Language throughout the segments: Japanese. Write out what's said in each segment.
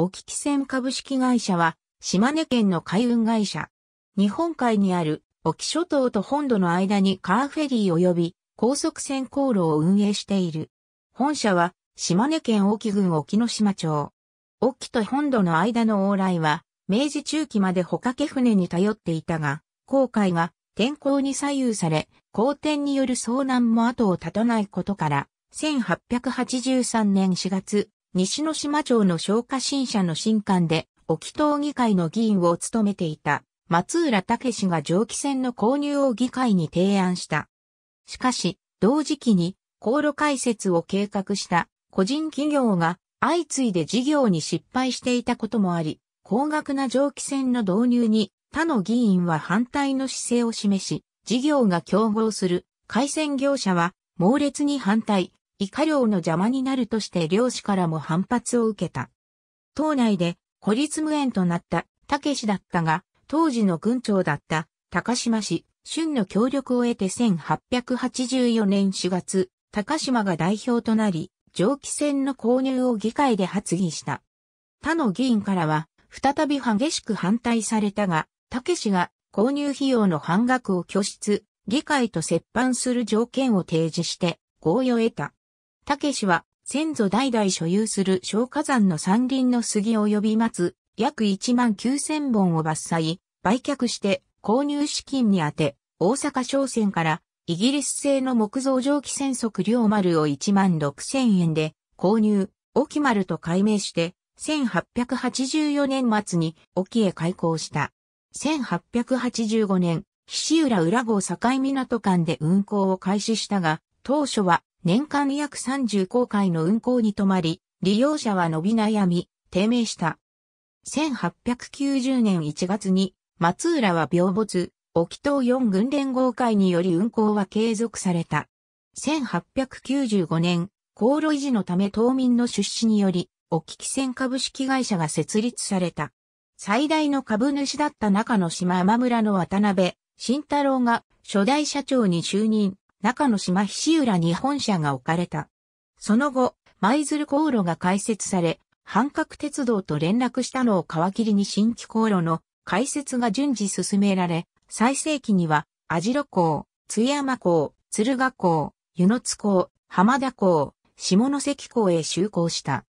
沖汽船株式会社は、島根県の海運会社。日本海にある沖諸島と本土の間にカーフェリー及び高速船航路を運営している。本社は、島根県沖郡沖ノ島町。沖と本土の間の往来は、明治中期まで帆掛け船に頼っていたが、航海が天候に左右され、航天による遭難も後を絶たないことから、1883年4月、西之島町の消化新社の新館で、沖東議会の議員を務めていた松浦武氏が蒸気船の購入を議会に提案した。しかし、同時期に航路開設を計画した個人企業が相次いで事業に失敗していたこともあり、高額な蒸気船の導入に他の議員は反対の姿勢を示し、事業が競合する海鮮業者は猛烈に反対、以下漁の邪魔になるとして漁師からも反発を受けた。島内で孤立無縁となった武氏だったが、当時の軍長だった高島氏、春の協力を得て1884年4月、高島が代表となり、蒸気船の購入を議会で発議した。他の議員からは、再び激しく反対されたが、武氏が購入費用の半額を拠出、議会と折半する条件を提示して合意を得た。武氏は先祖代々所有する小火山の山林の杉及び松、約1万9000本を伐採、売却して購入資金に充て、大阪商船からイギリス製の木造蒸気船速両丸を1万6000円で購入、沖丸と改名して、1884年末に沖へ開港した。1885年、岸浦浦郷境港間で運航を開始したが、当初は年間約30航海の運航に止まり、利用者は伸び悩み、低迷した。1890年1月に、松浦は病没、沖東四軍連合会により運航は継続された。1895年、航路維持のため島民の出資により、沖汽船株式会社が設立された。最大の株主だった中野島天村の渡辺、慎太郎が初代社長に就任。中の島菱浦に本社が置かれた。その後、舞鶴航路が開設され、半角鉄道と連絡したのを皮切りに新規航路の開設が順次進められ、最盛期には、網代港、津山港、鶴ヶ港、湯野津港、浜田港、下関港へ就航した。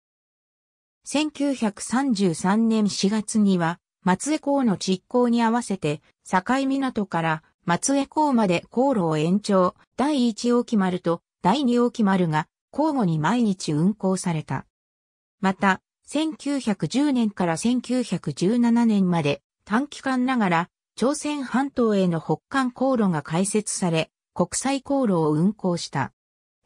1933年4月には、松江港の実行に合わせて、境港から松江港まで航路を延長、第1機丸と第2機丸が交互に毎日運航された。また、1910年から1917年まで短期間ながら朝鮮半島への北韓航路が開設され、国際航路を運航した。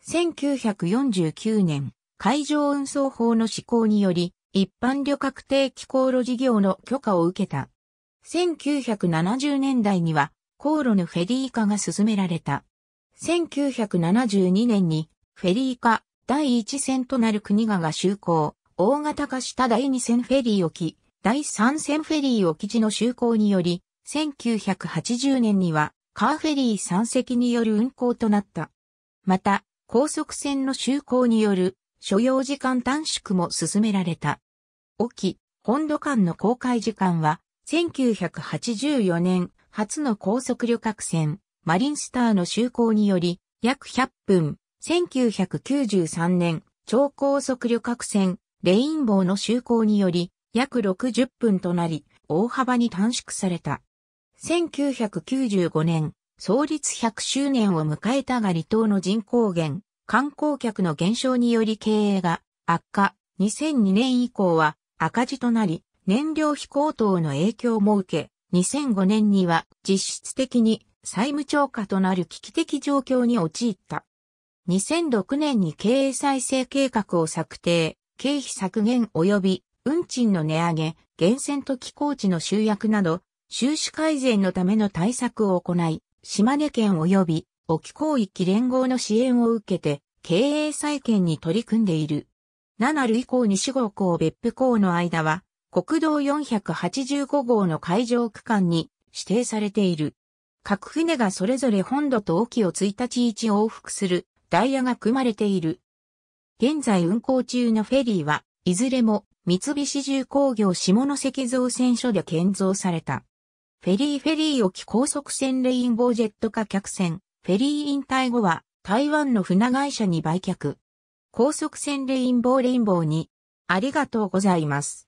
1949年、海上運送法の施行により、一般旅客定期航路事業の許可を受けた。1970年代には、航路のフェリー化が進められた。1972年にフェリー化第1線となる国がが就航、大型化した第2線フェリー沖、第3線フェリー沖地の就航により、1980年にはカーフェリー3隻による運航となった。また、高速船の就航による所要時間短縮も進められた。沖、本土間の公開時間は1984年初の高速旅客船、マリンスターの就航により、約100分、1993年、超高速旅客船、レインボーの就航により、約60分となり、大幅に短縮された。1995年、創立100周年を迎えたが離島の人口減、観光客の減少により経営が悪化、2002年以降は赤字となり、燃料費高騰の影響も受け、2005年には実質的に債務超過となる危機的状況に陥った。2006年に経営再生計画を策定、経費削減及び運賃の値上げ、源泉と気候地の集約など、収支改善のための対策を行い、島根県及び沖広域連合の支援を受けて、経営再建に取り組んでいる。7類校西号港別府港の間は、国道485号の海上区間に指定されている。各船がそれぞれ本土と沖を1日1往復するダイヤが組まれている。現在運行中のフェリーは、いずれも三菱重工業下関造船所で建造された。フェリーフェリー沖高速船レインボージェット化客船、フェリー引退後は台湾の船会社に売却。高速船レインボーレインボーに、ありがとうございます。